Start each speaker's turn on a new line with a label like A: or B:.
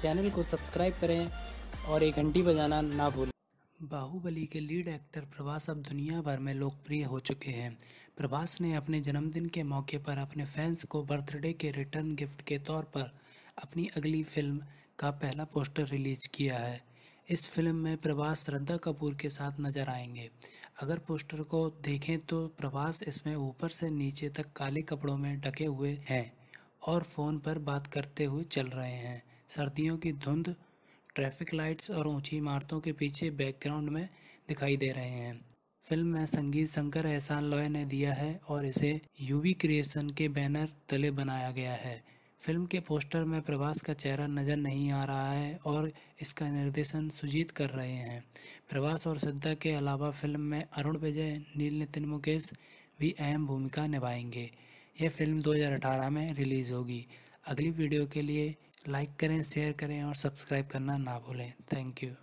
A: channel को subscribe करें और एक घंटी बजाना ना भूलें बाहुबली के लीड एक्टर प्रभास अब दुनिया भर में लोकप्रिय हो चुके हैं प्रभास ने अपने जन्मदिन के मौके पर अपने फैंस को बर्थडे के रिटर्न गिफ्ट के तौर पर अपनी अगली फिल्म का पहला पोस्टर रिलीज किया है इस फिल्म में प्रभास श्रद्धा कपूर के साथ नजर आएंगे अगर पोस्टर को देखें तो प्रभास इसमें ऊपर से नीचे तक काले कपड़ों में ढके हुए हैं और फ़ोन पर बात करते हुए चल रहे हैं सर्दियों की धुंध ट्रैफिक लाइट्स और ऊंची इमारतों के पीछे बैकग्राउंड में दिखाई दे रहे हैं फिल्म में संगीत शंकर एहसान लॉय ने दिया है और इसे यूवी क्रिएशन के बैनर तले बनाया गया है फिल्म के पोस्टर में प्रभास का चेहरा नज़र नहीं आ रहा है और इसका निर्देशन सुजीत कर रहे हैं प्रभास और सिद्धा के अलावा फिल्म में अरुण विजय नील नितिन मुकेश भी अहम भूमिका निभाएंगे यह फिल्म 2018 में रिलीज़ होगी अगली वीडियो के लिए लाइक करें शेयर करें और सब्सक्राइब करना ना भूलें थैंक यू